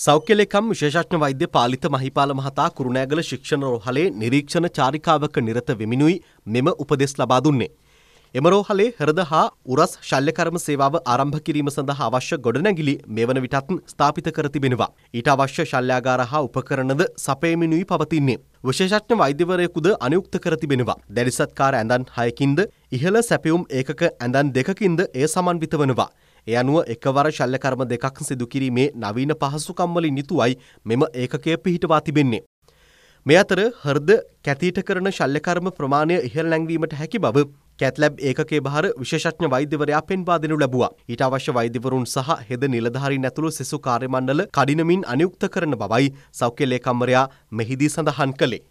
සෞඛ්‍ය ලේකම් විශේෂඥ වෛද්‍ය පාලිත මහිපාල මහතා කුරුණෑගල ශික්ෂණ රෝහලේ නිරීක්ෂණ චාරිකාවක නිරත වෙමිනුයි මෙම උපදෙස් ලබා දුන්නේ. එම රෝහලේ හෘද හා උරස් ශල්‍යකර්ම සේවාව ආරම්භ කිරීම සඳහා අවශ්‍ය ගොඩනැගිලි මෙවන විටත් ස්ථාපිත කර තිබෙනවා. ඊට අවශ්‍ය ශල්‍යාගාර හා උපකරණද සපයමිනුයි පවතින්නේ. විශේෂඥ වෛද්‍යවරයෙකුද අනියුක්ත කර තිබෙනවා. දැරිසත්කාර ඇඳන් 6කින්ද ඉහළ සැපියුම් ඒකක ඇඳන් 2කින්ද එය සමන්විත වනවා. ඒ අනුව එකවර ශල්‍යකර්ම දෙකක් සිදු කිරීමේ නවීන පහසුකම් වලින් යුතුවයි මෙම ඒකකය පිහිටවා තිබෙන්නේ. මේ අතර හෘද කැතීට කරන ශල්‍යකර්ම ප්‍රමාණය ඉහළ නැංවීමට හැකි බව කැත්ලැබ් ඒකේ භාර විශේෂඥ වෛද්‍යවරයා පෙන්වා දෙනු ලැබුවා. ඊට අවශ්‍ය වෛද්‍යවරුන් සහ හෙද නිලධාරීන් ඇතුළු සෙසු කාර්යමණ්ඩල කඩිනමින් අනියුක්ත කරන බවයි සෞඛ්‍ය ලේකම්වරයා මෙහිදී සඳහන් කළේ.